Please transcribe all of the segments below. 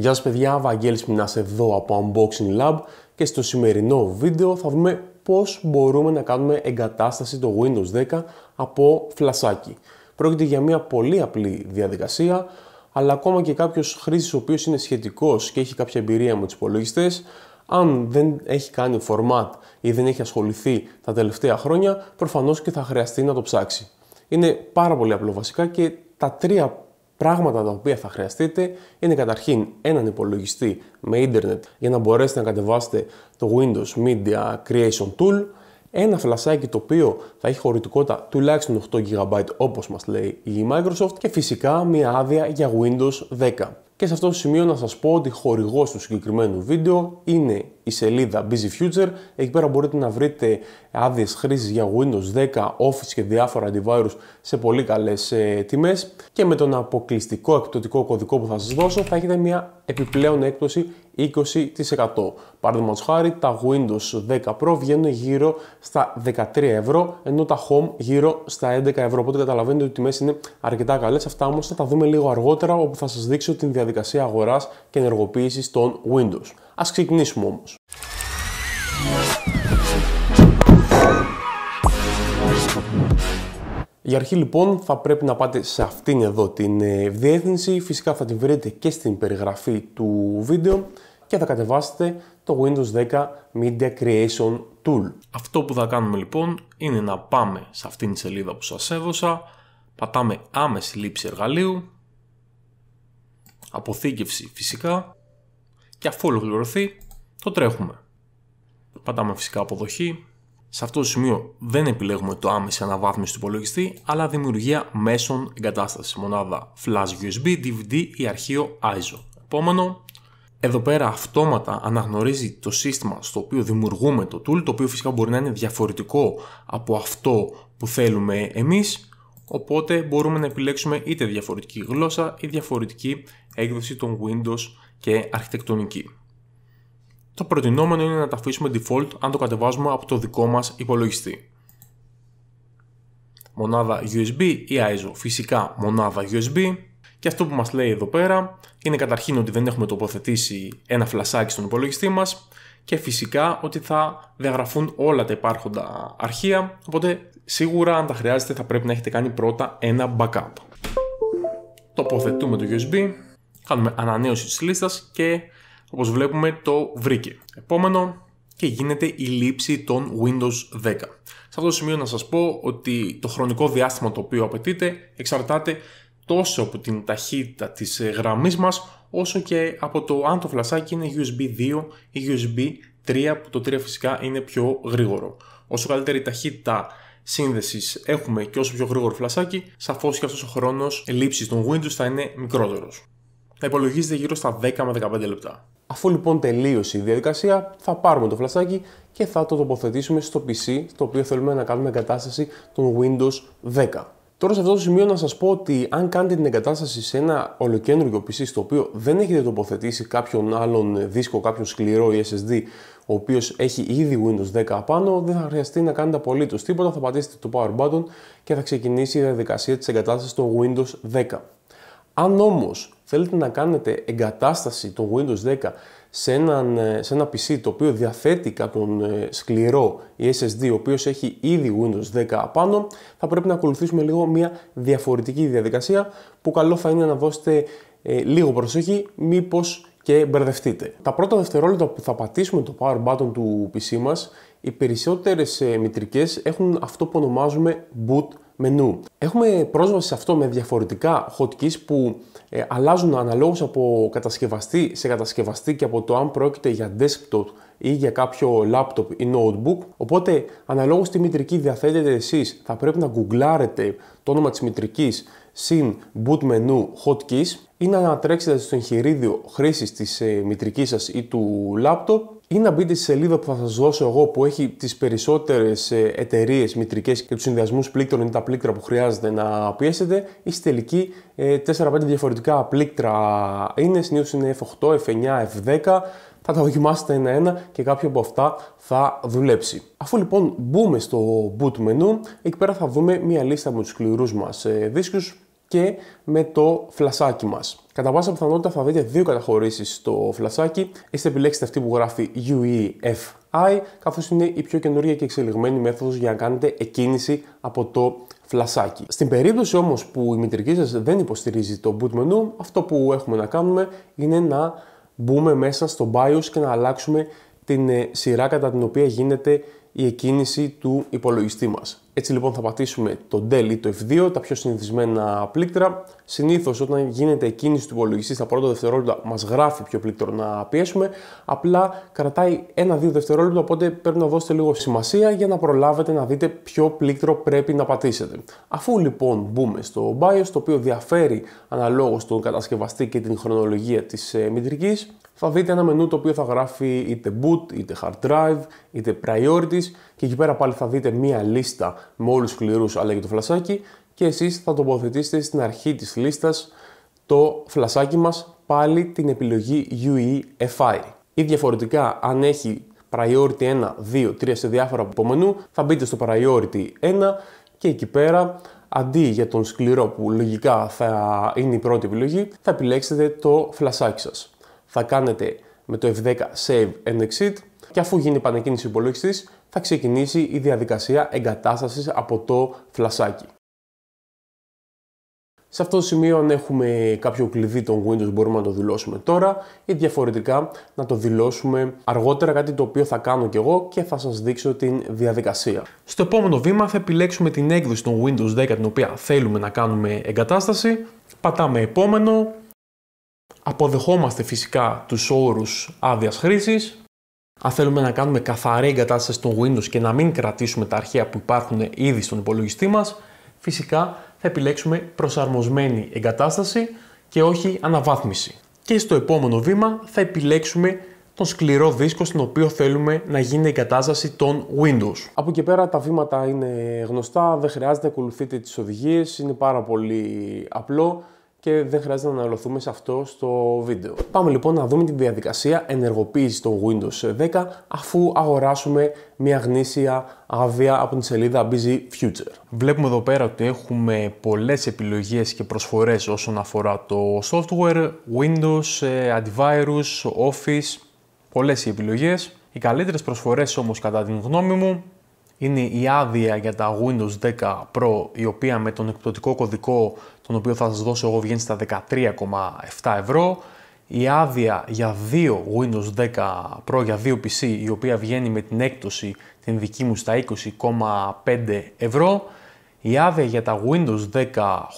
Γεια σας παιδιά, Βαγγέλης Μινάς εδώ από Unboxing Lab και στο σημερινό βίντεο θα δούμε πώς μπορούμε να κάνουμε εγκατάσταση το Windows 10 από φλασάκι. Πρόκειται για μια πολύ απλή διαδικασία, αλλά ακόμα και κάποιος χρήστης ο οποίος είναι σχετικός και έχει κάποια εμπειρία με τους υπολογιστές, αν δεν έχει κάνει format ή δεν έχει ασχοληθεί τα τελευταία χρόνια, προφανώς και θα χρειαστεί να το ψάξει. Είναι πάρα πολύ απλό βασικά και τα τρία Πράγματα τα οποία θα χρειαστείτε είναι καταρχήν έναν υπολογιστή με ίντερνετ για να μπορέσετε να κατεβάσετε το Windows Media Creation Tool, ένα φλασάκι το οποίο θα έχει χωρητικότητα τουλάχιστον 8 GB όπως μας λέει η Microsoft και φυσικά μια άδεια για Windows 10. Και σε αυτό το σημείο να σας πω ότι χορηγός του συγκεκριμένου βίντεο είναι η σελίδα Busy Future. Εκεί πέρα μπορείτε να βρείτε άδειες χρήσης για Windows 10, Office και διάφορα antivirus σε πολύ καλές ε, τιμές. Και με τον αποκλειστικό εκπτωτικό κωδικό που θα σας δώσω θα έχετε μια επιπλέον έκπτωση 20%. Παραδείγματος χάρη, τα Windows 10 Pro βγαίνουν γύρω στα 13 ευρώ, ενώ τα Home γύρω στα 11 ευρώ. Οπότε καταλαβαίνετε ότι οι τιμές είναι αρκετά καλές. Αυτά όμως θα τα δούμε λίγο αργότερα, όπου θα σας δείξω την διαδικασία αγοράς και ενεργοποίησης των Windows. Ας ξεκινήσουμε όμως. Για αρχή λοιπόν θα πρέπει να πάτε σε αυτήν εδώ την ε, διεύθυνση, φυσικά θα την βρείτε και στην περιγραφή του βίντεο και θα κατεβάσετε το Windows 10 Media Creation Tool. Αυτό που θα κάνουμε λοιπόν είναι να πάμε σε αυτήν τη σελίδα που σας έδωσα, πατάμε άμεση λήψη εργαλείου, αποθήκευση φυσικά και αφού ολοκληρωθεί το τρέχουμε. Πατάμε φυσικά αποδοχή, σε αυτό το σημείο δεν επιλέγουμε το άμεση αναβάθμιση του υπολογιστή, αλλά δημιουργία μέσων εγκατάστασης μονάδα flash USB, DVD ή αρχείο ISO. Επόμενο, εδώ πέρα αυτόματα αναγνωρίζει το σύστημα στο οποίο δημιουργούμε το tool, το οποίο φυσικά μπορεί να είναι διαφορετικό από αυτό που θέλουμε εμείς, οπότε μπορούμε να επιλέξουμε είτε διαφορετική γλώσσα ή διαφορετική έκδοση των Windows και αρχιτεκτονική το προτινόμενο είναι να τα αφήσουμε default αν το κατεβάζουμε από το δικό μας υπολογιστή. Μονάδα USB ή ISO. Φυσικά μονάδα USB. Και αυτό που μας λέει εδώ πέρα είναι καταρχήν ότι δεν έχουμε τοποθετήσει ένα φλασάκι στον υπολογιστή μας και φυσικά ότι θα διαγραφούν όλα τα υπάρχοντα αρχεία, οπότε σίγουρα αν τα χρειάζεται θα πρέπει να έχετε κάνει πρώτα ένα backup. Τοποθετούμε το USB, κάνουμε ανανέωση της λίστας και όπως βλέπουμε το βρήκε. Επόμενο και γίνεται η λήψη των Windows 10. Σε αυτό το σημείο να σας πω ότι το χρονικό διάστημα το οποίο απαιτείται εξαρτάται τόσο από την ταχύτητα της ε, γραμμής μας όσο και από το αν το φλασάκι είναι USB 2 ή USB 3 που το 3 φυσικά είναι πιο γρήγορο. Όσο καλύτερη ταχύτητα σύνδεσης έχουμε και όσο πιο γρήγορο φλασάκι, σαφώς και αυτός ο χρόνος λήψης των Windows θα είναι μικρότερος. Θα υπολογίζεται γύρω στα 10 με 15 λεπτά. Αφού λοιπόν τελείωσε η διαδικασία, θα πάρουμε το φλασάκι και θα το τοποθετήσουμε στο PC στο οποίο θέλουμε να κάνουμε εγκατάσταση των Windows 10. Τώρα σε αυτό το σημείο να σας πω ότι αν κάνετε την εγκατάσταση σε ένα ολοκένουργιο PC στο οποίο δεν έχετε τοποθετήσει κάποιον άλλον δίσκο, κάποιον σκληρό ή SSD ο οποίος έχει ήδη Windows 10 απάνω, δεν θα χρειαστεί να κάνετε απολύτως τίποτα, θα πατήσετε το power button και θα ξεκινήσει η διαδικασία της εγκατάστασης των Windows 10. Αν όμως θέλετε να κάνετε εγκατάσταση των Windows 10 σε, έναν, ε, σε ένα PC το οποίο διαθέτει κάποιον ε, σκληρό η SSD ο οποίος έχει ήδη Windows 10 απάνω θα πρέπει να ακολουθήσουμε λίγο μια διαφορετική διαδικασία που καλό θα είναι να δώσετε ε, λίγο προσοχή μήπως και μπερδευτείτε. Τα πρώτα δευτερόλεπτα που θα πατήσουμε το power button του PC μας οι περισσότερες μητρικές έχουν αυτό που ονομάζουμε boot μενού. Έχουμε πρόσβαση σε αυτό με διαφορετικά hotkeys που ε, αλλάζουν αναλόγως από κατασκευαστή σε κατασκευαστή και από το αν πρόκειται για desktop ή για κάποιο laptop ή notebook. Οπότε αναλόγως τη μητρική διαθέτετε εσείς θα πρέπει να γκουγκλάρετε το όνομα της μητρικής συν boot menu hotkeys ή να τρέξετε στο εγχειρίδιο χρήσης της ε, μητρικής σας ή του laptop ή να μπείτε στη σελίδα που θα σας δώσω εγώ που έχει τις περισσότερες ε, εταιρείες μητρικές και τους συνδυασμούς πλήκτρων ή τα πλήκτρα που χρειάζεται να πιέσετε ή στη τελική 4-5 διαφορετικά πλήκτρα είναι, συνήθως είναι F8, F9, F10 θα τα δοκιμάσετε ένα-ένα και κάποιο από αυτά θα δουλέψει. Αφού λοιπόν μπούμε στο boot menu, εκεί πέρα θα δούμε μια λίστα με τους σκληρούς μας ε, δίσκους και με το φλασάκι μας. Κατά πάσα πιθανότητα θα δείτε δύο καταχωρήσεις στο φλασάκι. Είστε επιλέξετε αυτή που γράφει UEFI, καθώς είναι η πιο καινούργια και εξελιγμένη μέθοδος για να κάνετε εκκίνηση από το φλασάκι. Στην περίπτωση όμως που η μητρική σας δεν υποστηρίζει το boot menu, αυτό που έχουμε να κάνουμε είναι να μπούμε μέσα στο BIOS και να αλλάξουμε την ε, σειρά κατά την οποία γίνεται η εκκίνηση του υπολογιστή μας. Έτσι λοιπόν θα πατήσουμε το DELL ή το F2, τα πιο συνηθισμένα πλήκτρα. Συνήθως όταν γίνεται η κίνηση του υπολογιστή στα πρώτα δευτερόλεπτα μας γράφει ποιο πλήκτρο να πιέσουμε, απλά κρατάει ένα-δύο δευτερόλεπτα, οπότε πρέπει να δώσετε λίγο σημασία για να προλάβετε να δείτε ποιο πλήκτρο πρέπει να πατήσετε. Αφού λοιπόν μπούμε στο BIOS, το οποίο διαφέρει αναλόγως τον κατασκευαστή και την χρονολογία της ε, μητρικής, θα δείτε ένα μενού το οποίο θα γράφει είτε boot, είτε hard drive, είτε priorities και εκεί πέρα πάλι θα δείτε μία λίστα με όλους σκληρού αλλά και το φλασάκι και εσείς θα τοποθετήσετε στην αρχή της λίστας το φλασάκι μας πάλι την επιλογή UEFI. Ή διαφορετικά, αν έχει priority 1, 2, 3 σε διάφορα από μενού, θα μπείτε στο priority 1 και εκεί πέρα αντί για τον σκληρό που λογικά θα είναι η πρώτη επιλογή, θα επιλέξετε το φλασάκι σας. Θα κάνετε με το F10 Save and Exit και αφού γίνει η πανεκκίνηση υπολογιστής, θα ξεκινήσει η διαδικασία εγκατάστασης από το φλασάκι. Σε αυτό το σημείο αν έχουμε κάποιο κλειδί των Windows μπορούμε να το δηλώσουμε τώρα ή διαφορετικά να το δηλώσουμε αργότερα κάτι το οποίο θα κάνω και εγώ και θα σας δείξω την διαδικασία. Στο επόμενο βήμα θα επιλέξουμε την έκδοση των Windows 10 την οποία θέλουμε να κάνουμε εγκατάσταση. Πατάμε επόμενο. Αποδεχόμαστε φυσικά τους όρους άδειας χρήσης. Αν θέλουμε να κάνουμε καθαρή εγκατάσταση των Windows και να μην κρατήσουμε τα αρχεία που υπάρχουν ήδη στον υπολογιστή μας, φυσικά θα επιλέξουμε προσαρμοσμένη εγκατάσταση και όχι αναβάθμιση. Και στο επόμενο βήμα θα επιλέξουμε τον σκληρό δίσκο στον οποίο θέλουμε να γίνει η εγκατάσταση των Windows. Από εκεί πέρα τα βήματα είναι γνωστά, δεν χρειάζεται να ακολουθείτε τις οδηγίες, είναι πάρα πολύ απλό και δεν χρειάζεται να αναλωθούμε σε αυτό στο βίντεο. Πάμε λοιπόν να δούμε την διαδικασία ενεργοποίησης των Windows 10 αφού αγοράσουμε μια γνήσια άδεια από την σελίδα Busy Future. Βλέπουμε εδώ πέρα ότι έχουμε πολλές επιλογές και προσφορές όσον αφορά το software, Windows, ε, Antivirus, Office, πολλές οι επιλογές. Οι καλύτερες προσφορές όμως κατά την γνώμη μου είναι η άδεια για τα Windows 10 Pro, η οποία με τον εκπτωτικό κωδικό, τον οποίο θα σας δώσω εγώ, βγαίνει στα 13,7 ευρώ. Η άδεια για δύο Windows 10 Pro, για δύο PC, η οποία βγαίνει με την έκπτωση την δική μου στα 20,5 ευρώ. Η άδεια για τα Windows 10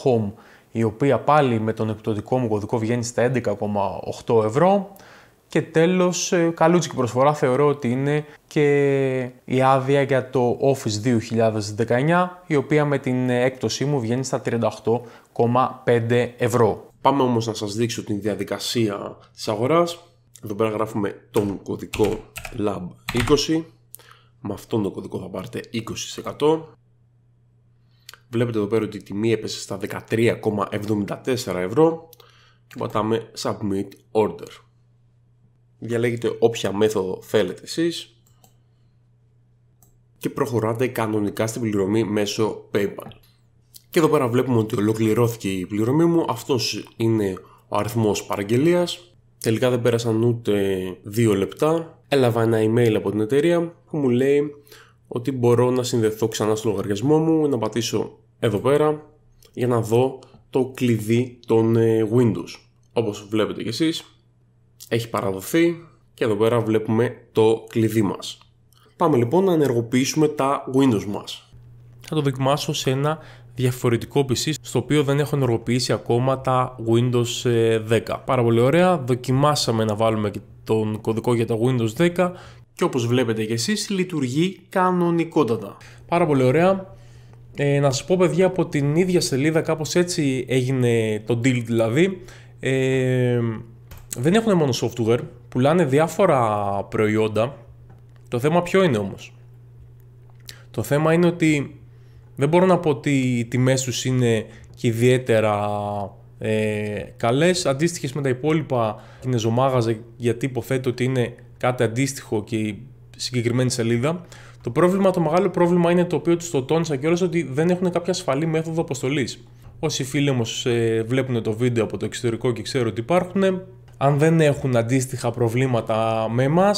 Home, η οποία πάλι με τον εκπτωτικό μου κωδικό βγαίνει στα 11,8 ευρώ. Και τέλος, ε, καλούτσικη προσφορά θεωρώ ότι είναι και η άδεια για το Office 2019, η οποία με την έκπτωσή μου βγαίνει στα 38,5 ευρώ. Πάμε όμως να σας δείξω την διαδικασία της αγοράς. Εδώ πέρα γράφουμε τον κωδικό LAB20. Με αυτόν τον κωδικό θα πάρετε 20%. Βλέπετε εδώ πέρα ότι η τιμή έπεσε στα 13,74 ευρώ και πατάμε Submit Order. Διαλέγετε όποια μέθοδο θέλετε εσείς και προχωράτε κανονικά στην πληρωμή μέσω PayPal. Και εδώ πέρα βλέπουμε ότι ολοκληρώθηκε η πληρωμή μου, αυτός είναι ο αριθμός παραγγελίας. Τελικά δεν πέρασαν ούτε 2 λεπτά. Έλαβα ένα email από την εταιρεία που μου λέει ότι μπορώ να συνδεθώ ξανά στο λογαριασμό μου, να πατήσω εδώ πέρα για να δω το κλειδί των ε, Windows. Όπως βλέπετε και εσείς, έχει παραδοθεί και εδώ πέρα βλέπουμε το κλειδί μας. Πάμε λοιπόν να ενεργοποιήσουμε τα Windows μας. Θα το δοκιμάσω σε ένα διαφορετικό PC στο οποίο δεν έχω ενεργοποιήσει ακόμα τα Windows 10. Ε, Πάρα πολύ ωραία, δοκιμάσαμε να βάλουμε και τον κωδικό για τα Windows 10 και όπως βλέπετε και εσείς λειτουργεί κανονικότατα. Πάρα πολύ ωραία. Ε, να σας πω παιδιά από την ίδια σελίδα κάπως έτσι έγινε το deal δηλαδή. Ε, δεν έχουν μόνο software, πουλάνε διάφορα προϊόντα το θέμα ποιο είναι όμως. Το θέμα είναι ότι δεν μπορώ να πω ότι οι τιμές τους είναι και ιδιαίτερα ε, καλές, αντίστοιχες με τα υπόλοιπα κινεζομάγαζα γιατί υποθέτω ότι είναι κάτι αντίστοιχο και η συγκεκριμένη σελίδα. Το πρόβλημα, το μεγάλο πρόβλημα είναι το οποίο τους το τόνισα κιόλας ότι δεν έχουν κάποια ασφαλή μέθοδο αποστολής. Όσοι φίλοι όμω ε, βλέπουν το βίντεο από το εξωτερικό και ξέρουν ότι υπάρχουν, αν δεν έχουν αντίστοιχα προβλήματα με εμάς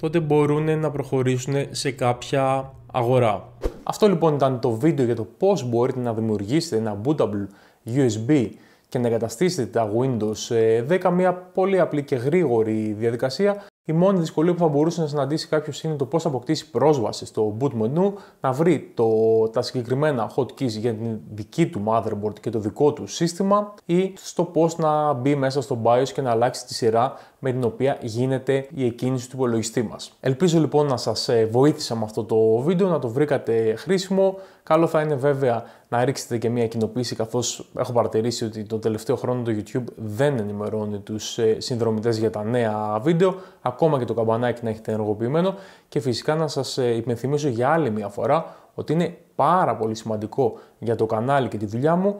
τότε μπορούν να προχωρήσουν σε κάποια αγορά. Αυτό λοιπόν ήταν το βίντεο για το πώς μπορείτε να δημιουργήσετε ένα bootable USB και να εγκαταστήσετε τα Windows 10, ε, μια πολύ απλή και γρήγορη διαδικασία. Η μόνη δυσκολία που θα μπορούσε να συναντήσει κάποιος είναι το πώς θα αποκτήσει πρόσβαση στο boot menu, να βρει το, τα συγκεκριμένα hotkeys για την δική του motherboard και το δικό του σύστημα ή στο πώς να μπει μέσα στο BIOS και να αλλάξει τη σειρά με την οποία γίνεται η εκκίνηση του υπολογιστή μας. Ελπίζω λοιπόν να σας ε, βοήθησα με αυτό το βίντεο, να το βρήκατε χρήσιμο. Καλό θα είναι βέβαια να ρίξετε και μια κοινοποίηση καθώς έχω παρατηρήσει ότι τον τελευταίο χρόνο το YouTube δεν ενημερώνει τους ε, συνδρομητές για τα νέα βίντεο, ακόμα και το καμπανάκι να έχετε ενεργοποιημένο και φυσικά να σας ε, υπενθυμίσω για άλλη μια φορά ότι είναι πάρα πολύ σημαντικό για το κανάλι και τη δουλειά μου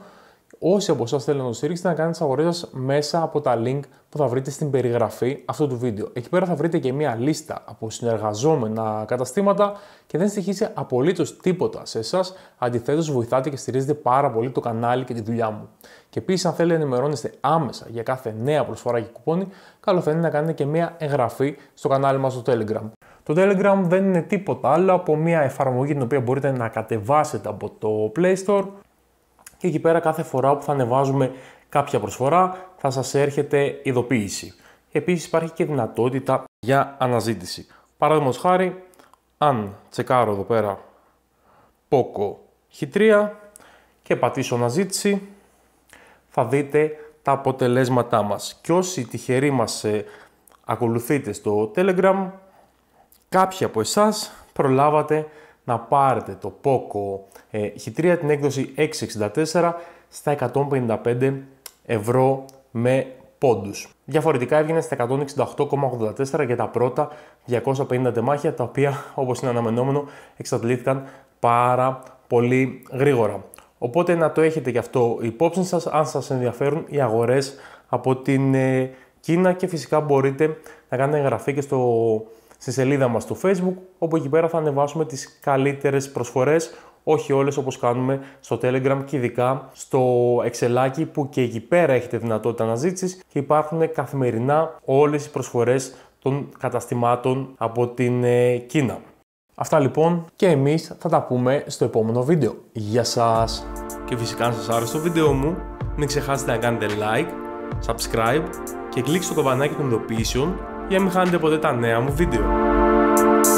Όσοι από εσάς θέλετε να το στηρίξετε, να κάνετε τις αγορές σας μέσα από τα link που θα βρείτε στην περιγραφή αυτού του βίντεο. Εκεί πέρα θα βρείτε και μία λίστα από συνεργαζόμενα καταστήματα και δεν στοιχίζει απολύτως τίποτα σε εσάς. Αντιθέτως, βοηθάτε και στηρίζετε πάρα πολύ το κανάλι και τη δουλειά μου. Και επίσης, αν θέλετε να ενημερώνεστε άμεσα για κάθε νέα προσφορά και κουπόνι, καλό θα είναι να κάνετε και μία εγγραφή στο κανάλι μας στο Telegram. Το Telegram δεν είναι τίποτα άλλο από μία εφαρμογή την οποία μπορείτε να κατεβάσετε από το Play Store και εκεί πέρα κάθε φορά που θα ανεβάζουμε κάποια προσφορά θα σας έρχεται ειδοποίηση. Επίσης υπάρχει και δυνατότητα για αναζήτηση. Παραδείγματος χάρη, αν τσεκάρω εδώ πέρα Poco χιτρία 3 και πατήσω αναζήτηση, θα δείτε τα αποτελέσματά μας. Και όσοι τυχεροί μας ε, ακολουθείτε στο Telegram, κάποιοι από εσάς προλάβατε να πάρετε το Poco X3, ε, την έκδοση 664 στα 155 ευρώ με πόντους. Διαφορετικά έβγαινε στα 168,84 για τα πρώτα 250 τεμάχια, τα οποία όπως είναι αναμενόμενο εξαντλήθηκαν πάρα πολύ γρήγορα. Οπότε να το έχετε και αυτό υπόψη σας, αν σας ενδιαφέρουν οι αγορές από την ε, Κίνα και φυσικά μπορείτε να κάνετε εγγραφή και στο στη σελίδα μας στο facebook, όπου εκεί πέρα θα ανεβάσουμε τις καλύτερες προσφορές, όχι όλες όπως κάνουμε στο Telegram και ειδικά στο εξελάκι που και εκεί πέρα έχετε δυνατότητα να και υπάρχουν καθημερινά όλες οι προσφορές των καταστημάτων από την ε, Κίνα. Αυτά λοιπόν και εμείς θα τα πούμε στο επόμενο βίντεο. Γεια σας! Και φυσικά αν σας άρεσε το βίντεο μου, μην ξεχάσετε να κάνετε like, subscribe και κλικ στο καμπανάκι των ειδοποιήσεων για να μην χάνετε ποτέ τα νέα μου βίντεο.